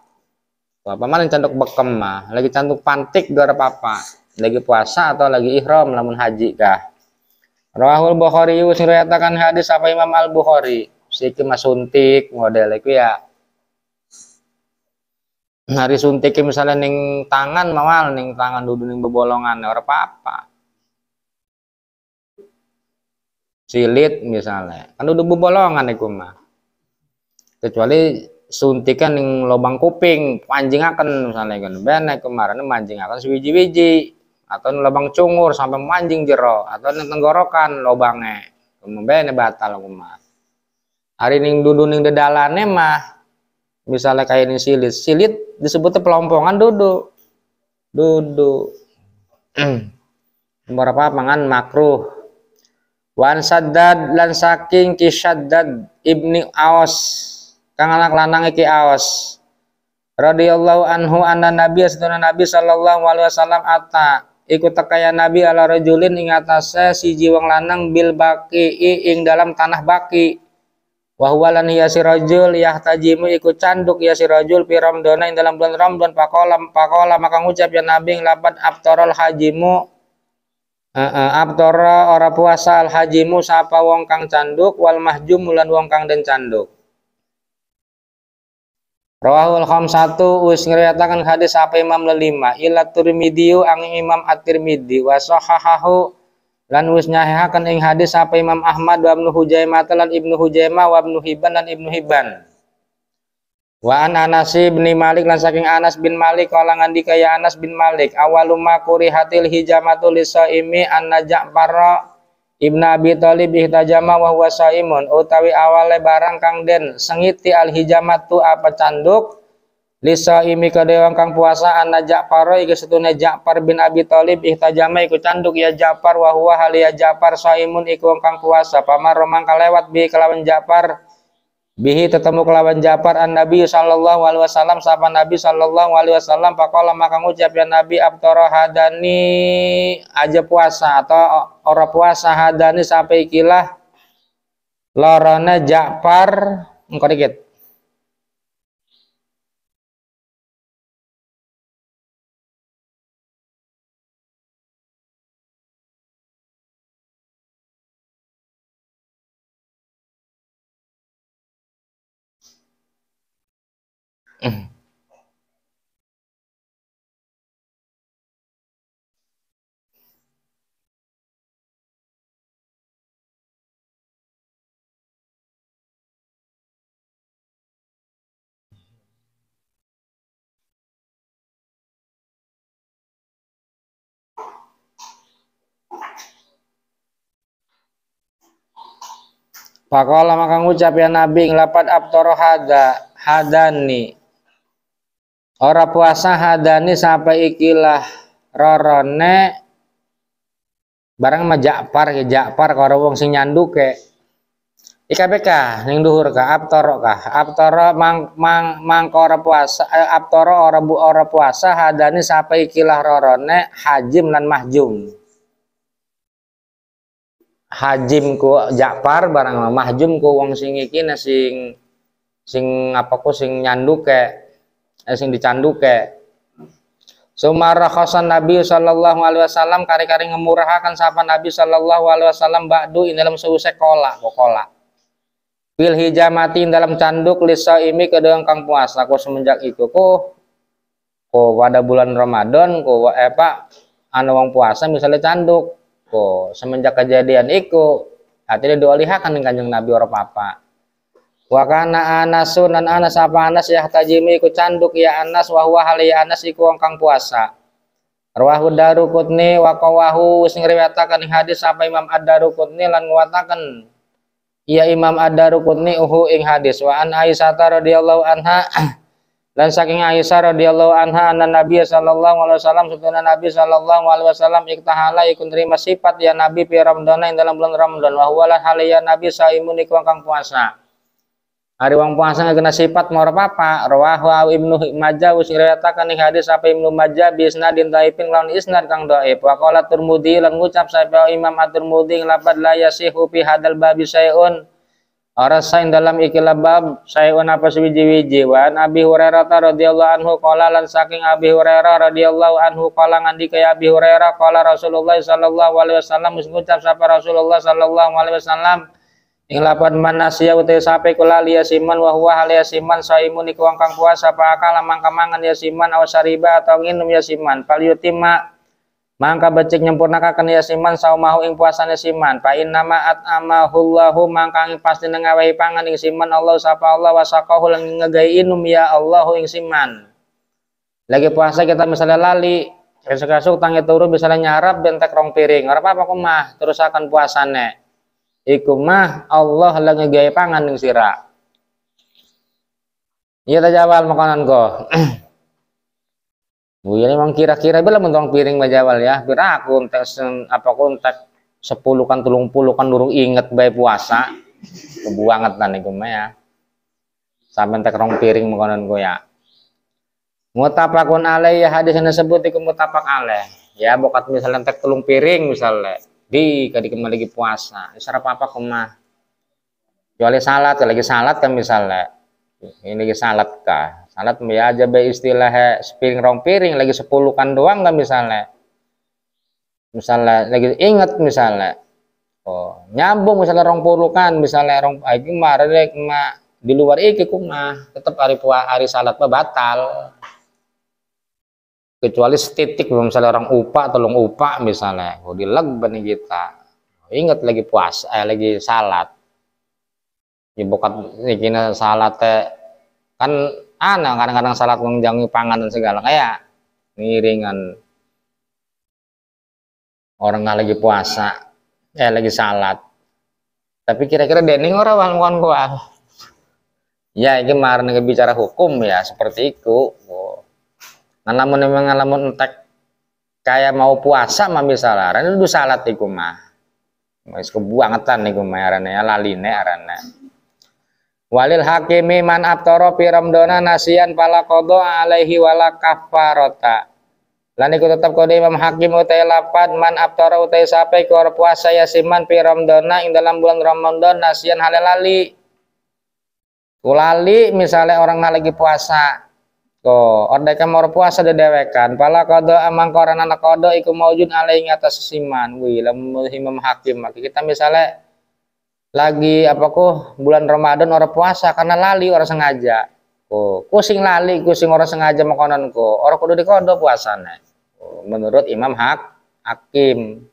Papa man canduk bekem mah, lagi canduk pantik gara papa. Lagi puasa atau lagi ihram lamun haji kah? rawahul Bukhari riwayatkan hadis apa Imam Al Bukhari. Siki masuntik model iku ya Hari suntik misalnya ning tangan mawal ning tangan dudu ning bebolongan ya ora apa-apa. Silit misalnya, kan dudu bebolongan iku mah. Kecuali suntikan ning lubang kuping, anjing akan misalnya kan benek kemarin mancing akan sewiji-wiji atau lubang cungur sampai manjing jero atau tenggorokan lubangnya kemudian batal mah hari ning dudu ning dedalane mah misalnya kayak ini silit silit disebutnya pelompongan duduk duduk nomor hmm. apa mangan makruh wan saddad lan saking ki saddad ibni aos kang anak lanang iki aos radhiyallahu anhu anna nabi sedona nabi sallallahu alaihi wasallam ata ikut tekaya nabi ala rajulin ing atase siji wong lanang bil baki ing dalam tanah baki Wahwalan hiya sirajul yahtajimu ikut canduk ya sirajul fi ramdona ing dalam bulan ramdon pakola pakola maka ngucap ya Nabi lapat abtorol hajimu Uh, uh, ora puasa al hajimu sapa wong kang canduk wal mahjum mulan wong kang den canduk Rawahul satu us ngeriatakan hadis apa Imam lelima ilatur midiu ang Imam At-Tirmidzi wasohahahu lan wis nyahihaken ing hadis sapa Imam Ahmad wa Ibnu Hujaimah lan Ibnu Hujaimah wa Ibnu Hibban lan Ibnu Hibban wa an Anas bin Malik lan saking Anas bin Malik kala ngandika ya Anas bin Malik awaluma kurihatil hijamatu lisaimi an najbara Ibnu Abi Thalib ihtajama wa huwa saimun utawi awale barang kang den sengiti al hijamatu apa canduk Lisa imi kadewang kang puasa anna Ja'far ieu setune Ja'far bin Abi Thalib ihtajama iku canduk ya Ja'far wa huwa hal ya Ja'far saimun iku wong kang puasa pamar romang kalewat bi kelawan Ja'far bihi tetemu kelawan Ja'far an Nabi sallallahu alaihi wasallam sapa Nabi sallallahu alaihi wasallam Pakola maka ngucap ya Nabi abtara hadani aja puasa atau ora puasa hadani sampai ikilah lorona Ja'far engko dikit Pakola maka ngucap ya Nabi ngelapat abtoro hada hadani ora puasa hadani sampai ikilah rorone barang mah Ja'far ya Ja'far orang wong sing nyanduke IKPK ning duhur ke aptoro ka aptoro mang mang mang mangkora puasa eh, aptoro ora bu ora puasa hadani sampai ikilah rorone hajim lan mahjum hajim ku Ja'far barang mahjum ku wong sing iki sing sing apa ku sing nyanduke eh, sing ke Sumara khosan Nabi sallallahu alaihi wasallam kari-kari ngemurahakan sahabat Nabi sallallahu alaihi wasallam ba'du in dalam seusai kola kola Bil hijamati dalam canduk lisa imi ke kang puasa ku semenjak itu ku ku pada bulan Ramadan ku eh pak anu wong puasa misalnya canduk ku semenjak kejadian itu hati dia doa lihakan dengan kanjeng Nabi orang papa wa kana anasun dan anas apa anas ya tajimi ku canduk ya anas wa huwa hal ya anas iku wong kang puasa Rawahu Darukutni wa qawahu sing riwayataken hadis apa Imam Ad-Darukutni lan nguwataken Iya Imam Ad-Darukutni uhu ing hadis wa an Aisyah radhiyallahu anha dan saking Aisyah radhiyallahu anha anna Nabi sallallahu alaihi wasallam sabda Nabi sallallahu alaihi wasallam iktahala iku terima sifat ya Nabi pi Ramadan ing dalam bulan Ramadan wa huwa hal ya Nabi saimun iku kang puasa Hari wong puasa nggak kena sifat mor apa rawahu Ibnu Majah wis nih hadis apa Ibnu Majah bisna isnadin dhaifin lawan isnad kang doa Wa kalau turmudi lan saya Imam aturmudi ngelapat lapat sih hupi hadal babi sayun. orang sain dalam ikilah bab sayun apa sewiji-wiji. Wa nabi Abi Hurairah radhiyallahu anhu kala lan saking Abi Hurairah radhiyallahu anhu kala ngandi kaya Abi Hurairah kala Rasulullah sallallahu alaihi wasallam ngucap sapa Rasulullah sallallahu alaihi wasallam Ing lapan manasya uti sape kula liya siman wa huwa hal ya siman saimun iku wong kang puasa apa akal mangka mangan ya siman aw sariba atau nginum ya siman fal yutima mangka becik nyempurnakaken ya siman saumahu ing puasane siman fa inna ma at'amahullahu mangka ing pasti nengawehi pangan ing siman Allah sapa Allah wa saqahu lan ngegai inum ya Allahu ing siman lagi puasa kita misalnya lali esok-esok tangi turu misalnya nyarap bentek rong piring ora apa-apa mah terus akan puasane iku mah Allah lagi gawe pangan ning sira iya ta jawal makanan ko Bu ya memang kira-kira belum mentong piring Jawal ya Kira aku entek apa aku entek 10 kan 30 kan durung inget bae puasa kebuangetan iku mah ya sampai entek rong piring makanan ko ya mutafakun alaih hadis yang disebut iku mutafak alaih ya bokat misalnya entek telung piring misalnya di kadi kembali lagi puasa ya, sarap apa apa kemah kecuali ya, salat ya, lagi salat kan misalnya ini lagi salat kah salat ya aja be istilah piring rong piring lagi sepuluh kan doang kan misalnya misalnya lagi ingat misalnya oh nyambung misalnya rong kan misalnya rong gimana, di luar iki kumah tetap hari puasa hari salat mah batal kecuali setitik misalnya orang upak tolong upah misalnya di dilegben kita ingat lagi puas eh, lagi salat ya bokat ini salat kan anak kadang-kadang salat menjangi pangan dan segala kayak ngiringan orang nggak lagi puasa eh lagi salat tapi kira-kira dening orang bukan kuat ya ini marah bicara hukum ya seperti itu namun memang ngalamun entek kayak mau puasa mah misalnya, arane itu salat iku mah. Wis kebuangetan niku mah arane ya, laline arane. Walil hakimi man aftara fi ramdana nasian pala qada alaihi wala kafarata. Lan iku tetep kode Imam Hakim utai lapat man aftara utai sape kor puasa yasiman fi ramdana ing dalam bulan Ramadan nasian halal Kulali misalnya orang lagi puasa, Ko, ordeka orang puasa dedewekan. Pala kodo amang koran anak kodo iku maujud alai atas siman Wih, lamun imam hakim. Maka kita misalnya lagi apa kok bulan Ramadan orang puasa karena lali orang sengaja. Ko, kusing lali, kusing orang sengaja makanan ko. Orang kudu di kado puasane. menurut imam hak hakim.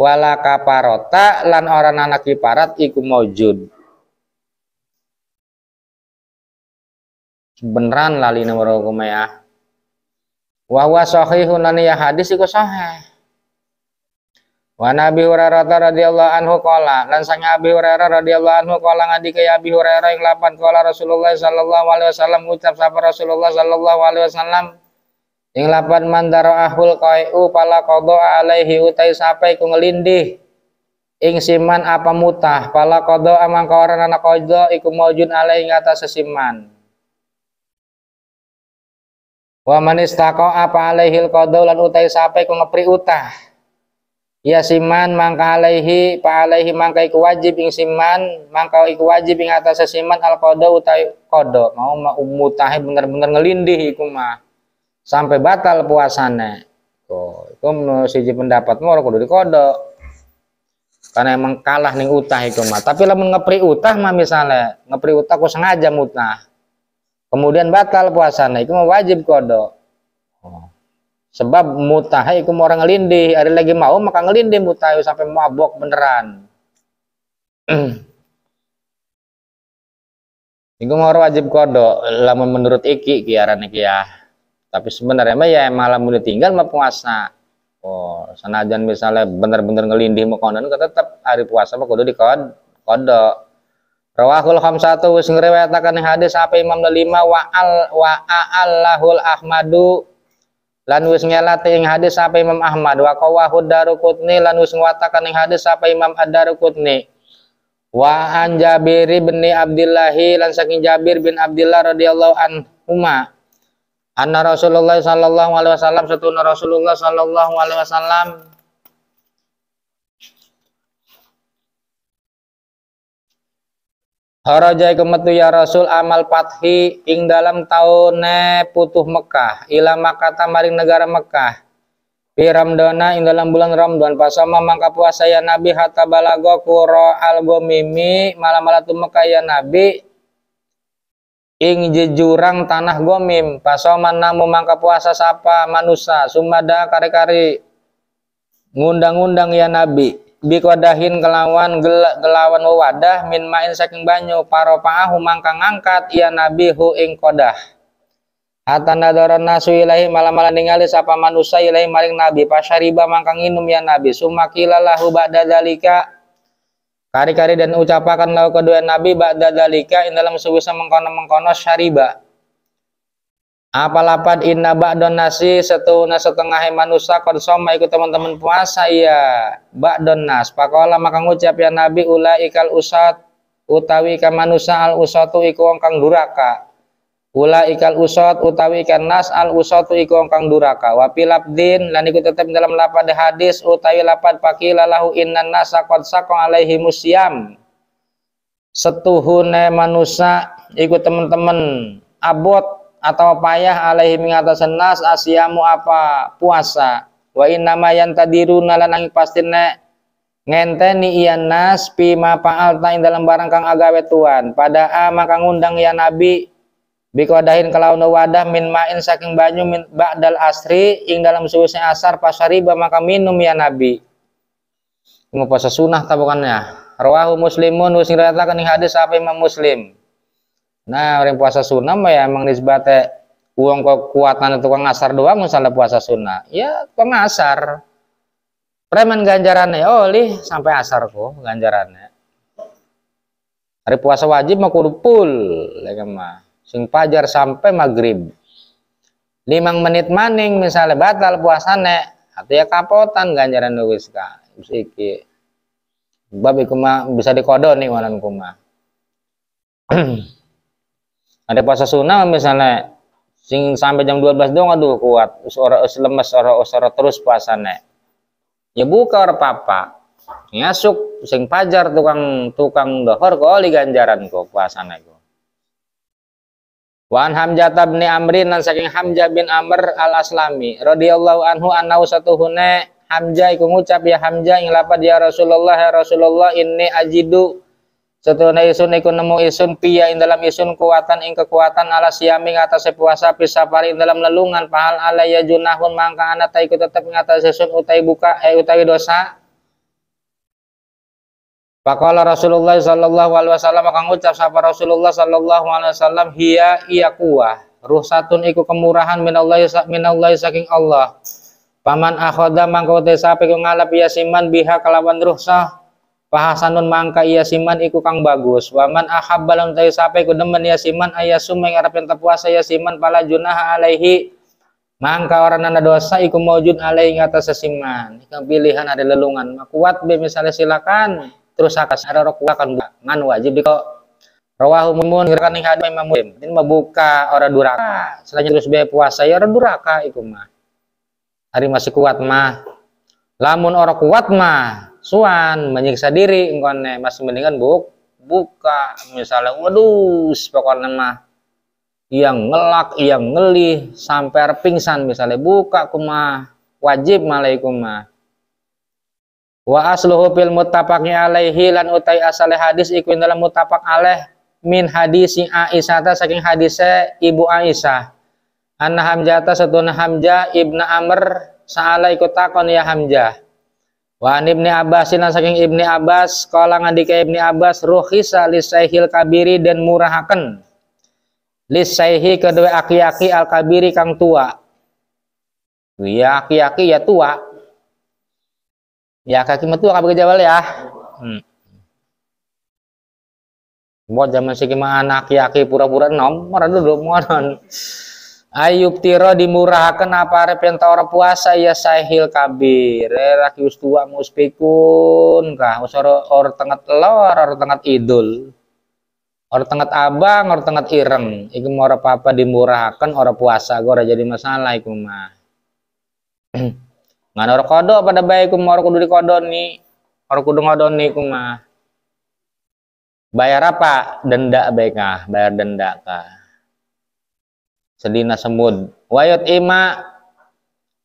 Wala kaparota lan orang anak kiparat iku maujud beneran lali nomor hukumnya ya wahwa sahihun lan ya hadis iku sahih wa nabi hurairah radhiyallahu anhu kola, lansanya sang abi hurairah radhiyallahu anhu kola ngadike ya abi hurairah ing lapan kola rasulullah sallallahu alaihi wasallam ucap sapa rasulullah sallallahu alaihi wasallam ing lapan mandara ahul qai'u pala kodo alaihi utai sapa iku ngelindih ing siman apa mutah pala kodo amangka ora anak kodo iku maujun alaihi ngata atas sesiman Wa man istaqa apa alaihil alqada lan utai sape ku ngepri utah. Ya siman mangka alaihi pa alaihi mangka iku wajib ing siman mangka iku wajib ing atas siman al utai qada. Mau ma umutahe bener-bener ngelindih iku mah. Sampai batal puasane. Oh, iku siji pendapatmu ora kudu dikodo. Karena emang kalah nih utah iku mah. Tapi lamun ngepri utah mah misalnya ngepri utah ku sengaja mutah kemudian batal puasana itu wajib kodo oh. sebab mutahai itu orang ngelindih Hari lagi mau maka ngelindih mutahai sampai mabok beneran itu mau wajib kodo, Lama menurut iki kiaran iki ya. Tapi sebenarnya mah ya malam udah tinggal mah puasa. Oh, sanajan misalnya bener-bener ngelindih mau konon, tetap hari puasa mah kudu di kod, Rawahul khamsatu wis ngriwayatake hadis apa Imam lima wa al wa Allahul Ahmadu lan wis ngelate ing hadis apa Imam Ahmad wa qawahu Darukutni lan wis ngwatake hadis apa Imam ad daruqutni wa an Jabir bin Abdullah lan saking Jabir bin Abdullah radhiyallahu anhuma anna Rasulullah sallallahu alaihi wasallam satuna Rasulullah sallallahu alaihi wasallam Haraja kemetu ya Rasul amal pathi ing dalam taune putuh Mekah ila Makata maring negara Mekah. Bi Ramdana ing dalam bulan Ramdan pasama mangka puasa ya Nabi hatta balago qura al-gomimi malam malatu Mekah ya Nabi ing jejurang tanah gomim pasama namu mangka puasa sapa manusa sumada kare-kare ngundang-undang ya Nabi Bikodahin kelawan gel, kelawan wadah min main saking banyu paropaahu mangka ngangkat ya nabi hu ing kodah hatta nadara nasu ilahi malam-malam ningali sapa manusia ilahi maring nabi pasariba mangka nginum ya nabi sumakila lahu ba'da dalika kari-kari dan ucapakan lahu kedua nabi ba'da dalika in dalam sewisa mengkono-mengkono syariba apalapan inna ba'don nasi setuna setengah manusia konsoma ikut teman-teman puasa iya ba'don nas pakola maka ngucap ya nabi ula ikal usat utawi ikan manusia al usatu iku kang duraka ula ikal usat utawi ikan nas al usatu iku kang duraka wa pilabdin lan ikut tetap dalam lapad hadis utawi lapad pakila lahu inna nasa qad saqa alaihi musyam setuhune manusia ikut teman-teman abot atau payah alaihi mengatasan nas asyamu apa puasa wa innama yantadiruna lan pasti pastine ngenteni iyan nas pima pangal tain dalam barang kang agawe tuan pada ama kang undang ya nabi bikodahin no wadah min main saking banyu min ba'dal asri ing dalam suwisnya asar ba maka minum ya nabi nguposa sunah tabukannya rawahu muslimun wis rata kening hadis apa imam muslim Nah, orang puasa sunnah mah ya emang nisbate uang kekuatan itu asar doang misalnya puasa sunnah. Ya pengasar. Preman ganjarannya ya oh lih sampai asar kok ganjarannya. Hari puasa wajib mah kudu full, ya kan, mah. Sing pajar sampai maghrib. Limang menit maning misalnya batal puasane, ya kapotan ganjaran nulis kak. Babi kuma iku bisa dikodoni wanan kuma. ada puasa sunnah misalnya sing sampai jam 12 doang aduh kuat suara us lemes suara us terus puasane ya buka orang papa nyasuk sing pajar tukang tukang dohor kok li ganjaran kok puasane kok Wan Hamzah bin Amrin dan saking Hamzah bin Amr al Aslami radhiyallahu anhu anau satu hune Hamzah ikung ngucap ya Hamzah ing lapat ya Rasulullah ya Rasulullah ini ajidu Setuna isun iku nemu isun piya ing dalam isun kuatan ing kekuatan ala siami ngatasi puasa pisapari ing dalam lelungan pahal ala ya junahun mangka anak ta iku tetep ngatasi isun utai buka eh utai dosa. Pakola Rasulullah sallallahu alaihi wasallam akan ngucap sapa Rasulullah sallallahu alaihi wasallam hiya iya kuwa ruhsatun iku kemurahan minallahi minallahi saking Allah. Paman akhoda mangko desa sapi ku ngalap yasiman siman biha kelawan ruhsah Pahasanun mangka iya siman iku kang bagus. Waman ahab balam tayu sape iku demen iya siman sumai sumeng yang terpuasa iya siman pala junah alaihi. Mangka orang nana dosa iku mojun alaihi ngata sesiman. Ikan pilihan ada lelungan. Makuat be misalnya silakan. Terus akas ada roh akan buka. Ngan wajib dikau. Rawahu mumun gerakan yang imam muslim. Ini membuka orang duraka. Selanjutnya terus be puasa ya orang duraka iku mah. Hari masih kuat mah. Lamun orang kuat mah suan menyiksa diri engkone masih mendingan buk buka misalnya waduh pokoknya mah yang ngelak yang ngelih sampai pingsan misalnya buka kumah wajib mah wa asluhu fil muttafaqi alaihi lan utai asale hadis iku dalam muttafaq alaih min hadisi Aisyah saking hadise Ibu Aisyah anna Hamzah satuna Hamzah ibnu Amr saala iku takon ya Hamzah Wa Ibni Abbas lan saking Ibni Abbas kala ngandika Ibni Abbas ruhisa lisaihil kabiri dan murahaken lisaihi kedua aki-aki al kabiri kang tua. Ya aki-aki ya tua. Ya kaki metua kabeh jawal ya. Hmm. Buat zaman sikima anak aki-aki pura-pura enom, marah dulu moron. Ayub tiro dimurahkan apa repenta orang puasa ya sahil kabir. Era eh, kius tua muspikun kah usor or tengat lor or tengat idul. Or tengat abang or tengat ireng. Iku mau apa-apa dimurahkan orang puasa gue orang jadi masalah iku mah. nggak ora kodo pada baik iku ora kudu di nih, orang kudu ngodoni nih, mah. Bayar apa? Denda baik kah? Bayar denda kah? sedina semud wayut ima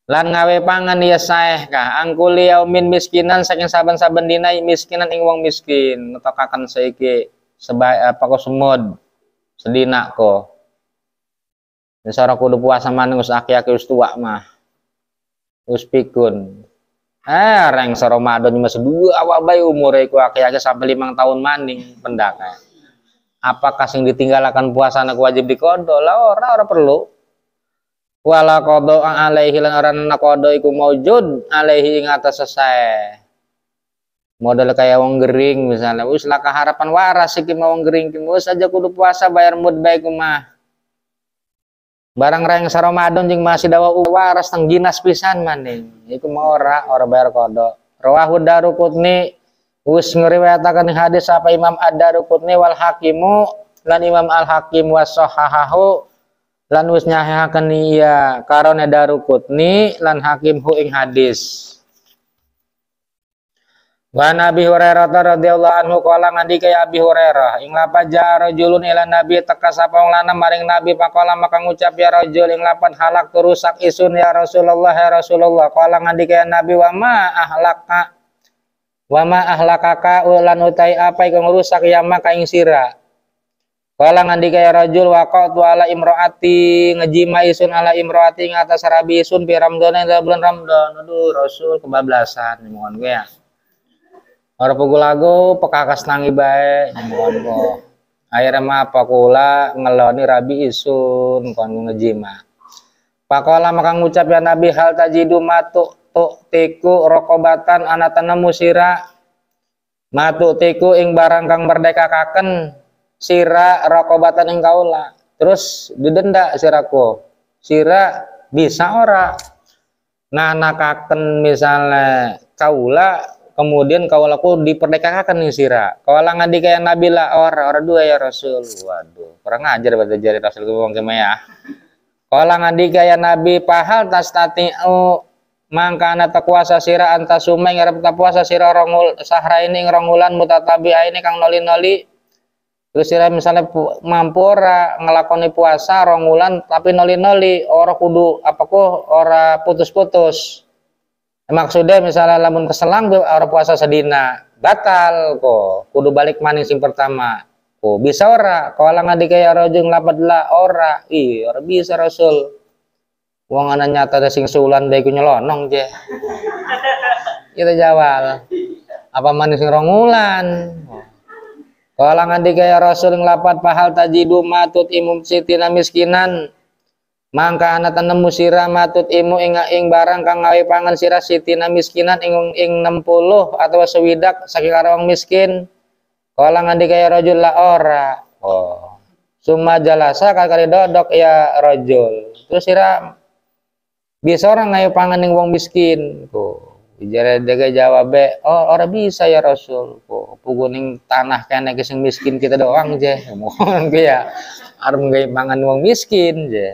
lan ngawe pangan ya saeh ka angkuli yaumin miskinan saking saben-saben dina miskinan ing wong miskin netokaken saiki sebaik apa eh, ko semud sedina ko Nisara kudu puasa maning us aki-aki us tua mah us pikun eh reng madon cuma dua awal bayi umur iku aki-aki sampai limang tahun maning pendakan apakah yang ditinggalkan puasa anak wajib dikodo lah orang-orang perlu wala kodo alaihi lan orang anak kodo iku maujud alaihi ing atas sesai modal kayak wong gering misalnya wis lah keharapan waras iki mau wong gering ki wis aja kudu puasa bayar mood baik kumah. barang reng saromadon jeng masih dawa waras tengginas pisan maning iku mau ora ora bayar kodo rawahu darukutni Wis ngeriwayatakan hadis apa Imam Ad-Daruqutni wal Hakimu lan Imam Al Hakim wa sahahahu lan wis nyahihaken iya karone Daruqutni lan Hakim hu ing hadis. Wa Nabi Hurairah radhiyallahu anhu kala ngandika ya Abi Hurairah ing lapan jaro julun ila Nabi teka sapa wong lanang maring Nabi pakola maka ngucap ya rajul ing lapan halak rusak isun ya Rasulullah ya Rasulullah kala ngandika ya Nabi wa ma ahlaka wama ahlakaka ulan utai apa yang merusak ya maka ing sira Kala ngandika ya rajul tu ala imroati ngejima isun ala imroati ngatas rabi isun bi Ramadan dalam bulan Ramadan. Aduh Rasul kebablasan mohon gue ya. Ora pukul lagu pekakas nangi bae mohon gue. Akhirnya mah apa kula ngeloni rabi isun kon ngejima. Pakola maka ngucap ya Nabi hal tajidu matuk tiku rokobatan musira, matu tiku ing barang kang kaken, sira rokobatan ing kaula terus didenda siraku sira bisa ora nah nakaken misalnya kaula kemudian kaulaku diperdekakan nih sira kaula ngadi kayak nabi lah ora ora dua ya rasul waduh kurang ngajar pada jari rasul ngomong ya kaula ngadi kayak nabi pahal tas tati oh, mangka ana kuasa sira anta sumeng tak puasa sira rongul sahra ini ngrongulan mutatabi ini kang noli-noli terus sira misalnya mampu ora ngelakoni puasa rongulan tapi noli-noli ora kudu apa ku ora putus-putus maksudnya misalnya lamun keselang ora puasa sedina batal kok kudu balik maning sing pertama kok bisa ora kalau ngadike ya rojung lapad lah ora Iya ora bisa rasul wong ana nyata ada sing sulan bae ku nyelonong je kita iya jawab apa manis sing rong wulan kalangan gaya rasul lapat pahal tajidu matut imum sitina miskinan mangka anak tanam sira matut imu inga ing barang kang gawe pangan sira sitina miskinan ing ing 60 atau sewidak saking wong miskin kala di gaya rajul la ora oh Suma jalasa kali dodok ya rajul terus sira biasa orang ngayu pangan yang wong miskin ku Ijarah jaga jawab oh orang bisa ya Rasul ku puguning tanah kene sing miskin kita doang je mohon ku ya arum gay pangan wong miskin je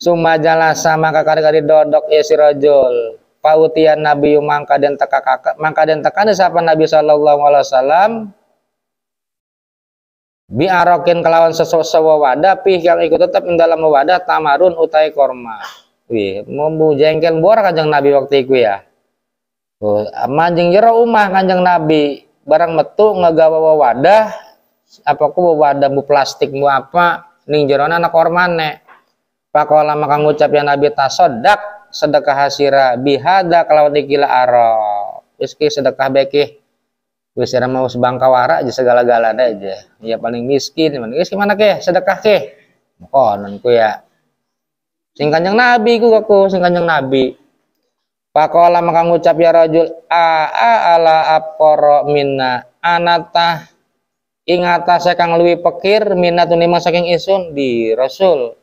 Suma jalan sama kakak kari dodok ya si Rasul. pautian nabi mangka dan teka kakak mangka dan tekane siapa nabi sallallahu alaihi wasallam biarokin kelawan sesuatu wadah pih yang ikut tetap dalam wadah tamarun utai korma kuwi mau jengkel buar kanjeng nabi waktu itu ya oh, manjing jero umah kanjeng nabi barang metu ngegawa wadah apa ku wadah bu plastik bu apa ning jero anak ormane pakola maka ngucap ya nabi tasodak sedekah hasira bihada kalau dikila aro iski sedekah beki. Wis mau wara aja segala-galanya aja. Ya paling miskin, miskin mana ke sedekah ke. Konon ku ya sing kanjeng nabi ku aku sing kanjeng nabi Pakola maka ngucap ya rajul a a ala aporo minna anata ingata sekang luwi pekir minna tunima saking isun di rasul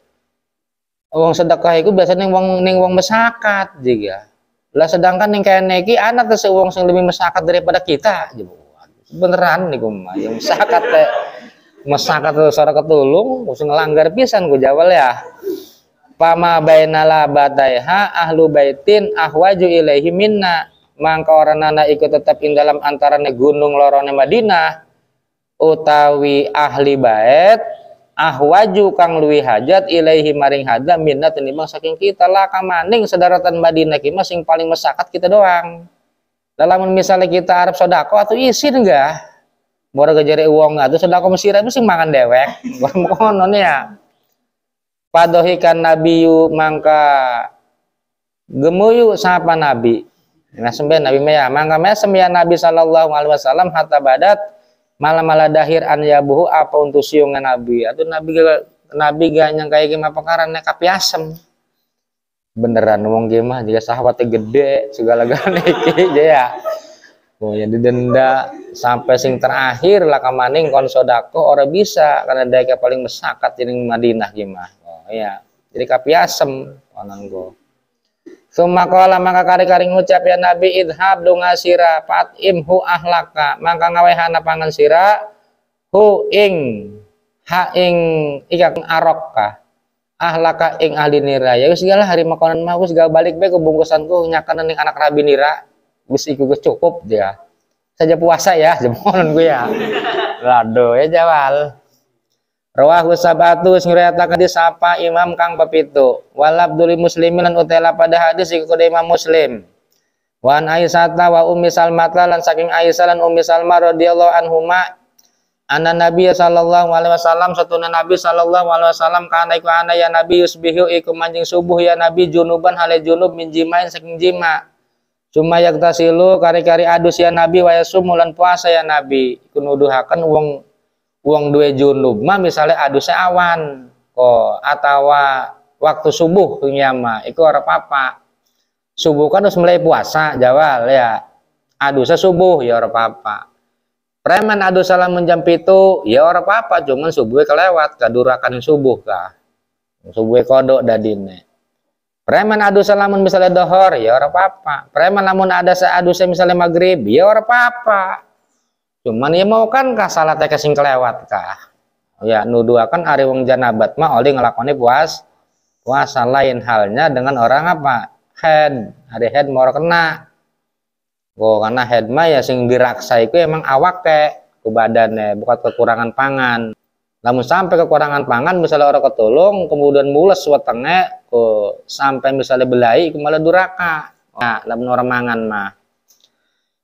wong sedekah iku biasanya wong ning wong mesakat juga ya. lah sedangkan ning kene iki anak tese wong sing lebih mesakat daripada kita beneran nih mah yang mesakat teh mesakat tuh ora ketulung mesti ngelanggar pisan ku jawab ya Pama bainala bataiha ahlu baitin ahwaju ilaihi minna. Mangka orang nana ikut tetap in dalam antara gunung lorone Madinah. Utawi ahli bait ahwaju kang luwi hajat ilaihi maring hadza minna tenimbang saking kita lah kamaning sedaratan Madinah ki sing paling mesakat kita doang. Dalam misalnya kita Arab sodako atau isin enggak? Bora gajari uang nggak tuh sodako mesir itu sing mangan dewek. Bora mau ya padohikan nabiyu mangka gemuyu sapa nabi nah sembian nabi maya mangka maya nabi sallallahu alaihi wasallam hatta badat malam malah dahir an yabuhu apa untuk siungan nabi atau nabi nabi gak yang kayak gimana pekarannya kapiasem beneran ngomong gimana jika sahabatnya gede segala galanya aja ya yang didenda sampai sing terakhir lah kamaning kon sodako ora bisa karena daya paling mesakat ini Madinah gimana ya jadi kapiasem onanggo Sumakola maka kari-kari ngucap ya Nabi idhab dunga sira pat imhu ahlaka maka hana pangan sira hu ing ha ing ikang arokka ahlaka ing ahli nira ya wis segala hari makanan mah wis segala balik be ke bungkusanku nyakanan ning anak rabi nira gus iku gus cukup dia saja puasa ya jemonon gue ya lado ya jawal Rawahu sabatu sing riwayataken disapa Imam kang pepitu. Wal Abdul Muslimin lan utela pada hadis iku Imam Muslim. wan an Aisyah wa Ummi Salmah lan saking Aisyah lan Ummi Salmah radhiyallahu anhuma anna Nabi sallallahu alaihi wasallam satuna Nabi sallallahu alaihi wasallam kana iku ana ya Nabi yusbihu iku manjing subuh ya Nabi junuban hale junub min jimain saking jima. Cuma yaktasilu kari-kari adus ya Nabi wa yasumulan puasa ya Nabi. Iku nuduhaken wong uang dua junub mah misalnya adu seawan kok atau waktu subuh nyama iku ora apa-apa subuh kan harus mulai puasa jawal ya se subuh ya orang papa preman adu salam jam itu ya orang papa cuman subuh kelewat kadurakan subuh kah subuh kodok dadine Preman adu salamun misalnya dohor, ya orang apa-apa. Preman namun ada se se misalnya maghrib, ya orang apa-apa cuman ya mau ya, kan kah teka sing kelewat kah ya nuduakan ari wong janabat mah oli ngelakoni puas puasa lain halnya dengan orang apa head hari head mau kena Oh, karena head mah ya sing diraksa itu emang awak ke ke badannya bukan kekurangan pangan namun sampai kekurangan pangan misalnya orang ketolong kemudian mules wetenge ke sampai misalnya belai kemala duraka nah namun orang mangan mah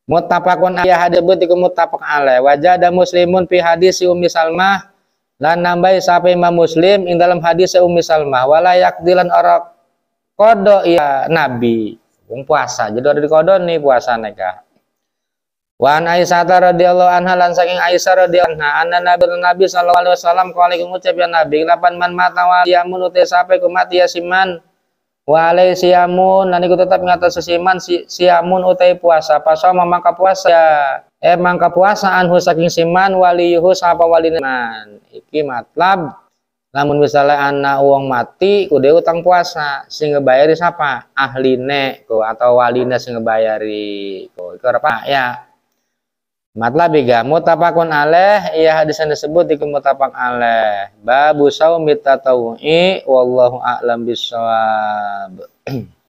ayah alaihi hadis bertiga muttafaq Wajah ada muslimun fi hadis si ummi salmah lan nambai sapa imam muslim in dalam hadis ummi salmah wala yakdilan orang kodo ya nabi wong puasa jadi ada di kodo nih puasa neka Wan Aisyah radhiyallahu anha lan saking Aisyah radhiyallahu anha anna nabi nabi sallallahu alaihi wasallam kala ngucap ya nabi lapan man mata wa yamun utai kumati yasiman siman Walai siamun nanti ku tetap ngata sesiman si, siamun utai puasa. Pasal memangka puasa. Ya, eh mangka puasa anhu saking siman wali yuhu sapa man Iki matlab Namun misalnya anak uang mati kudu utang puasa sing ngebayari sapa? Ahline ko atau waline sing ngebayari ko. Iku apa ah, ya? Matla biga mutapakun aleh iya hadis yang disebut di mutafak aleh. babu saumi tatawu'i wallahu a'lam bisawab.